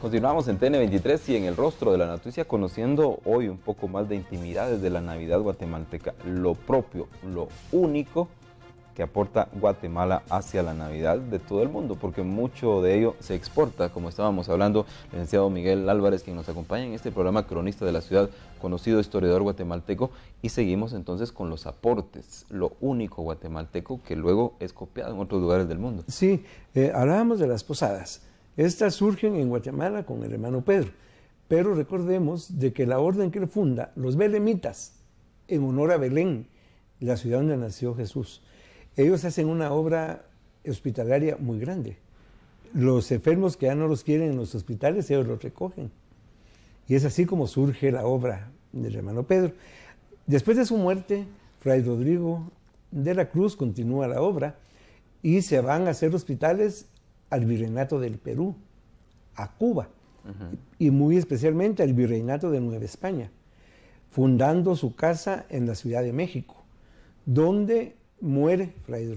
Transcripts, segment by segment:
Continuamos en TN23 y en el rostro de la noticia conociendo hoy un poco más de intimidades de la Navidad guatemalteca, lo propio, lo único que aporta Guatemala hacia la Navidad de todo el mundo, porque mucho de ello se exporta, como estábamos hablando, el licenciado Miguel Álvarez, quien nos acompaña en este programa Cronista de la Ciudad, conocido historiador guatemalteco, y seguimos entonces con los aportes, lo único guatemalteco que luego es copiado en otros lugares del mundo. Sí, eh, hablábamos de las posadas estas surgen en Guatemala con el hermano Pedro, pero recordemos de que la orden que él funda, los Belemitas, en honor a Belén, la ciudad donde nació Jesús, ellos hacen una obra hospitalaria muy grande. Los enfermos que ya no los quieren en los hospitales, ellos los recogen. Y es así como surge la obra del hermano Pedro. Después de su muerte, Fray Rodrigo de la Cruz continúa la obra y se van a hacer hospitales al virreinato del Perú, a Cuba, y muy especialmente al virreinato de Nueva España, fundando su casa en la Ciudad de México, donde muere Fray,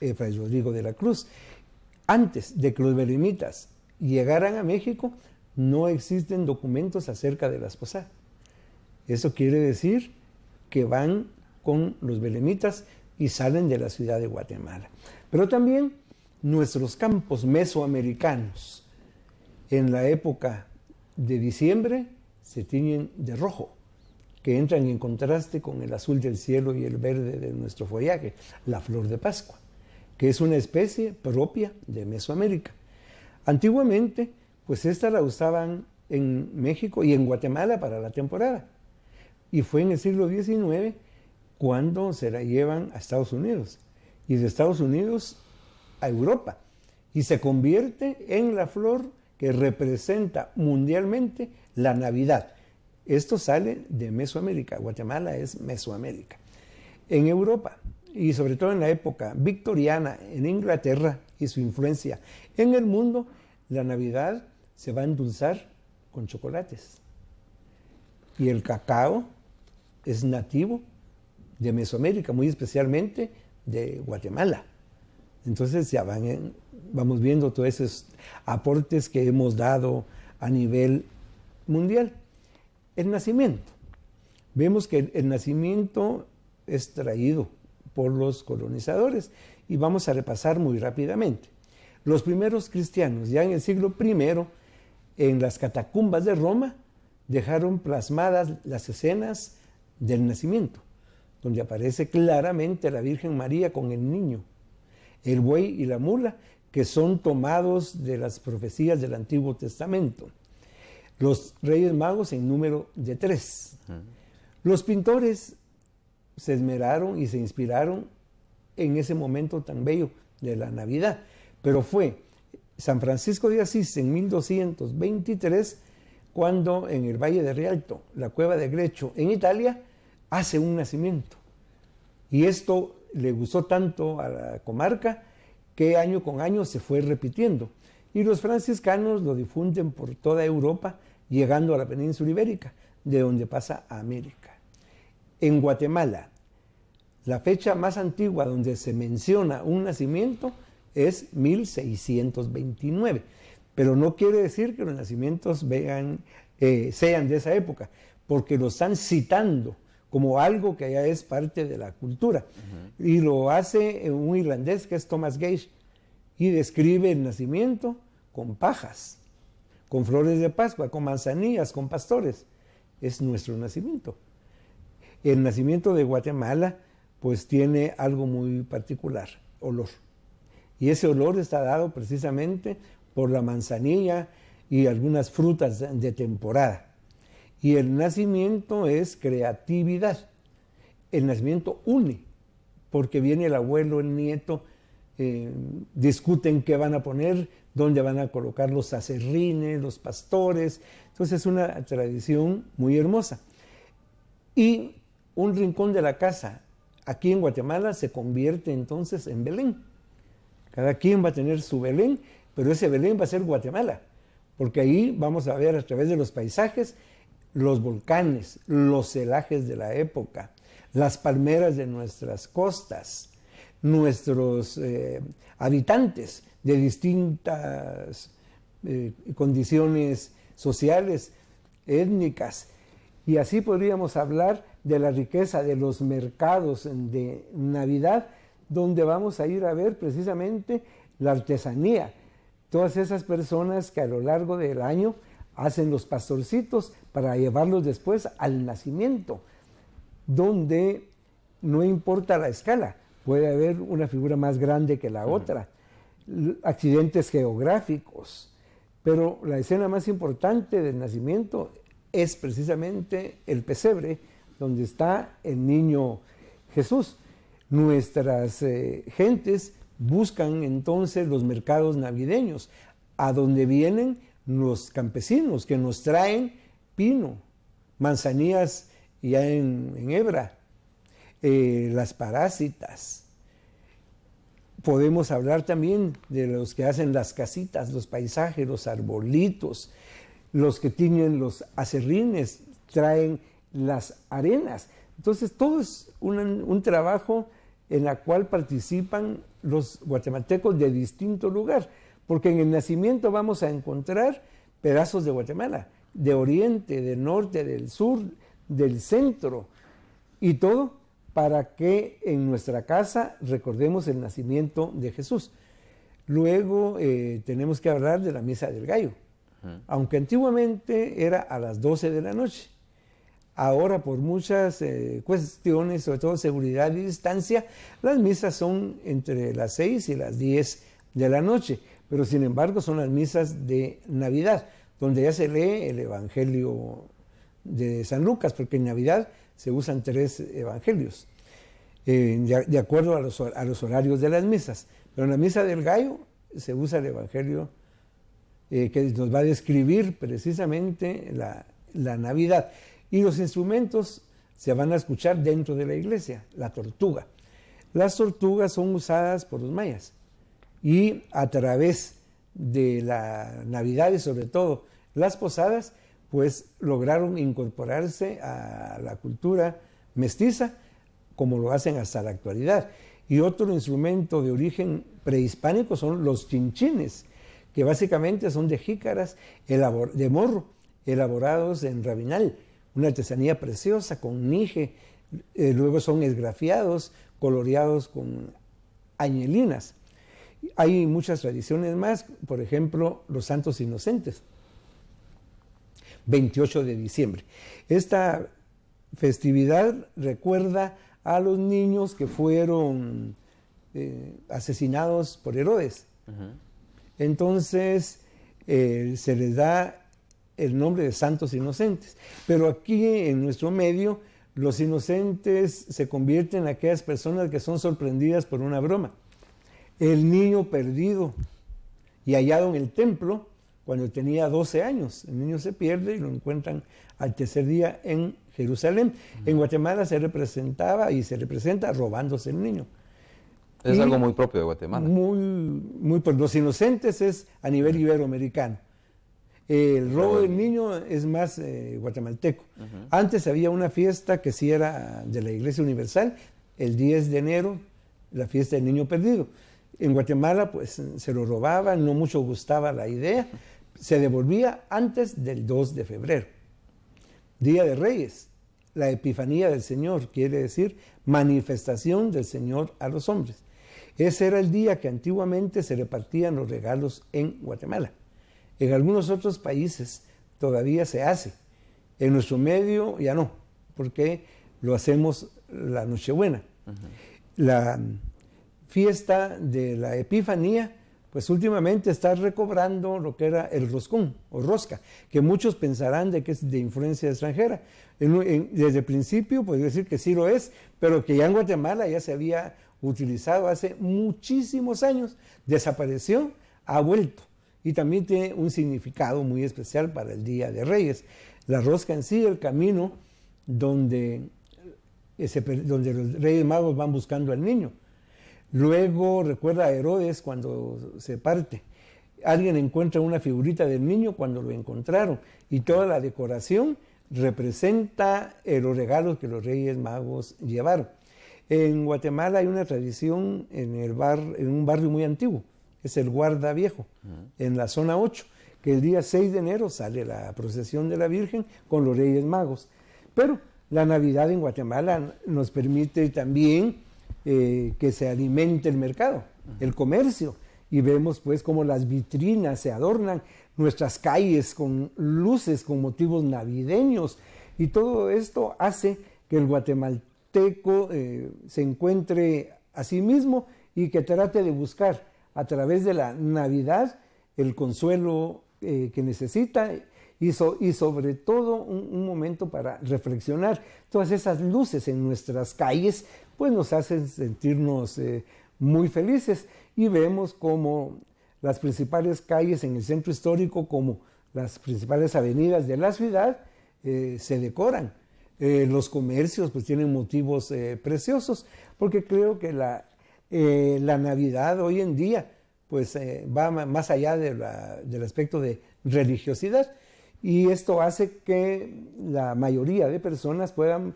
eh, Rodrigo de la Cruz. Antes de que los belemitas llegaran a México, no existen documentos acerca de la esposa. Eso quiere decir que van con los belemitas y salen de la ciudad de Guatemala. Pero también nuestros campos mesoamericanos en la época de diciembre se tiñen de rojo, que entran en contraste con el azul del cielo y el verde de nuestro follaje, la flor de Pascua, que es una especie propia de Mesoamérica. Antiguamente, pues esta la usaban en México y en Guatemala para la temporada. Y fue en el siglo XIX cuando se la llevan a Estados Unidos. Y de Estados Unidos a Europa y se convierte en la flor que representa mundialmente la Navidad. Esto sale de Mesoamérica, Guatemala es Mesoamérica. En Europa, y sobre todo en la época victoriana, en Inglaterra y su influencia en el mundo, la Navidad se va a endulzar con chocolates. Y el cacao es nativo de Mesoamérica, muy especialmente de Guatemala. Entonces ya van, eh, vamos viendo todos esos aportes que hemos dado a nivel mundial. El nacimiento. Vemos que el nacimiento es traído por los colonizadores y vamos a repasar muy rápidamente. Los primeros cristianos, ya en el siglo I, en las catacumbas de Roma, dejaron plasmadas las escenas del nacimiento, donde aparece claramente la Virgen María con el niño el buey y la mula, que son tomados de las profecías del Antiguo Testamento. Los Reyes Magos en número de tres. Los pintores se esmeraron y se inspiraron en ese momento tan bello de la Navidad, pero fue San Francisco de Asís en 1223 cuando en el Valle de Rialto, la cueva de Grecho, en Italia, hace un nacimiento. Y esto le gustó tanto a la comarca que año con año se fue repitiendo. Y los franciscanos lo difunden por toda Europa, llegando a la península ibérica, de donde pasa a América. En Guatemala, la fecha más antigua donde se menciona un nacimiento es 1629, pero no quiere decir que los nacimientos eh, sean de esa época, porque lo están citando como algo que ya es parte de la cultura. Y lo hace un irlandés que es Thomas Gage y describe el nacimiento con pajas, con flores de Pascua, con manzanillas, con pastores. Es nuestro nacimiento. El nacimiento de Guatemala pues tiene algo muy particular, olor. Y ese olor está dado precisamente por la manzanilla y algunas frutas de temporada. Y el nacimiento es creatividad. El nacimiento une, porque viene el abuelo, el nieto, eh, discuten qué van a poner, dónde van a colocar los acerrines, los pastores. Entonces es una tradición muy hermosa. Y un rincón de la casa, aquí en Guatemala, se convierte entonces en Belén. Cada quien va a tener su Belén, pero ese Belén va a ser Guatemala, porque ahí vamos a ver a través de los paisajes los volcanes, los celajes de la época, las palmeras de nuestras costas, nuestros eh, habitantes de distintas eh, condiciones sociales, étnicas. Y así podríamos hablar de la riqueza de los mercados de Navidad, donde vamos a ir a ver precisamente la artesanía, todas esas personas que a lo largo del año hacen los pastorcitos para llevarlos después al nacimiento, donde no importa la escala, puede haber una figura más grande que la otra, accidentes geográficos, pero la escena más importante del nacimiento es precisamente el pesebre, donde está el niño Jesús. Nuestras eh, gentes buscan entonces los mercados navideños, a donde vienen los campesinos que nos traen pino, manzanillas ya en, hebra, eh, las parásitas. Podemos hablar también de los que hacen las casitas, los paisajes, los arbolitos, los que tiñen los acerrines, traen las arenas. Entonces, todo es un, trabajo en el cual participan los guatemaltecos de distinto lugar porque en el nacimiento vamos a encontrar pedazos de Guatemala, de oriente, de norte, del sur, del centro, y todo para que en nuestra casa recordemos el nacimiento de Jesús. Luego eh, tenemos que hablar de la misa del gallo, aunque antiguamente era a las 12 de la noche. Ahora, por muchas eh, cuestiones, sobre todo seguridad y distancia, las misas son entre las 6 y las 10 de la noche pero sin embargo son las misas de Navidad, donde ya se lee el Evangelio de San Lucas, porque en Navidad se usan tres evangelios, eh, de, acuerdo a los, horarios de las misas. Pero en la misa del gallo se usa el Evangelio eh, que nos va a describir precisamente la Navidad. Y los instrumentos se van a escuchar dentro de la iglesia, la tortuga. Las tortugas son usadas por los mayas y a través de la Navidad y sobre todo las posadas, pues lograron incorporarse a la cultura mestiza como lo hacen hasta la actualidad. Y otro instrumento de origen prehispánico son los chinchines, que básicamente son de jícaras de morro, elaborados en rabinal, una artesanía preciosa con nige, eh, luego son esgrafiados, coloreados con añelinas. Hay muchas tradiciones más, por ejemplo, los santos inocentes, 28 de diciembre. Esta festividad recuerda a los niños que fueron eh, asesinados por Herodes. Entonces eh, se les da el nombre de santos inocentes. Pero aquí en nuestro medio, los inocentes se convierten en aquellas personas que son sorprendidas por una broma el niño perdido y hallado en el templo cuando tenía 12 años. El niño se pierde y lo encuentran al tercer día en Jerusalén. En Guatemala se representaba y se representa robándose el niño. Es algo muy propio de Guatemala. Muy, muy, los inocentes es a nivel iberoamericano. El robo del niño es más eh, guatemalteco. Antes había una fiesta que sí era de la Iglesia Universal, el 10 de enero, la fiesta del niño perdido. En Guatemala, pues se lo robaban, no mucho gustaba la idea, se devolvía antes del 2 de febrero. Día de Reyes, la Epifanía del Señor, quiere decir manifestación del Señor a los hombres. Ese era el día que antiguamente se repartían los regalos en Guatemala. En algunos otros países todavía se hace. En nuestro medio ya no, porque lo hacemos la Nochebuena. La fiesta de la Epifanía, pues últimamente está recobrando lo que era el roscón o rosca, que muchos pensarán de que es de influencia extranjera. desde el principio podría decir que sí lo es, pero que ya en Guatemala ya se había utilizado hace muchísimos años, desapareció, ha vuelto y también tiene un significado muy especial para el Día de Reyes. La rosca en sí, el camino donde, eh, donde los Reyes Magos van buscando al niño Luego recuerda a Herodes cuando se parte. Alguien encuentra una figurita del niño cuando lo encontraron y toda la decoración representa los regalos que los reyes magos llevaron. En Guatemala hay una tradición en, el un barrio muy antiguo, es el Guarda Viejo, en la zona 8, que el día 6 de enero sale la procesión de la Virgen con los Reyes Magos. Pero la Navidad en Guatemala nos permite también eh, que se alimente el mercado, el comercio. Y vemos pues cómo las vitrinas se adornan, nuestras calles con luces, con motivos navideños. Y todo esto hace que el guatemalteco eh, se encuentre a sí mismo y que trate de buscar a través de la Navidad el consuelo eh, que necesita y, sobre todo un, momento para reflexionar. Todas esas luces en nuestras calles pues nos hacen sentirnos eh, muy felices y vemos como las principales calles en el centro histórico, como las principales avenidas de la ciudad, eh, se decoran. Eh, los comercios pues tienen motivos preciosos, porque creo que la, Navidad hoy en día pues va más allá del aspecto de religiosidad y esto hace que la mayoría de personas puedan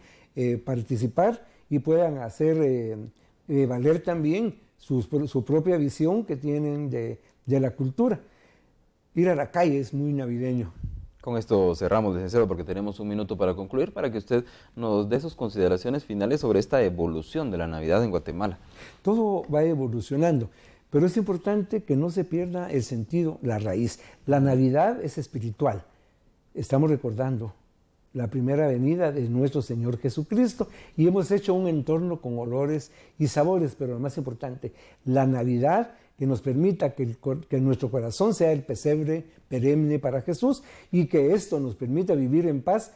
participar y puedan hacer eh, eh, valer también su propia visión que tienen de, la cultura. Ir a la calle es muy navideño. Con esto cerramos, licenciado, porque tenemos un minuto para concluir, para que usted nos dé sus consideraciones finales sobre esta evolución de la Navidad en Guatemala. Todo va evolucionando, pero es importante que no se pierda el sentido, la raíz. La Navidad es espiritual. Estamos recordando la primera venida de nuestro Señor Jesucristo y hemos hecho un entorno con olores y sabores, pero lo más importante, la Navidad que nos permita que, nuestro corazón sea el pesebre perenne para Jesús y que esto nos permita vivir en paz.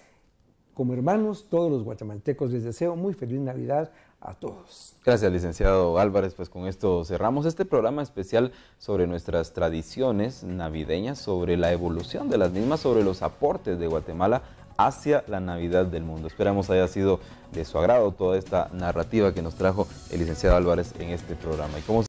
Como hermanos, todos los guatemaltecos les deseo muy feliz Navidad a todos. Gracias, licenciado Álvarez. Pues con esto cerramos este programa especial sobre nuestras tradiciones navideñas, sobre la evolución de las mismas, sobre los aportes de Guatemala hacia la Navidad del mundo. Esperamos haya sido de su agrado toda esta narrativa que nos trajo el licenciado Álvarez en este programa. Y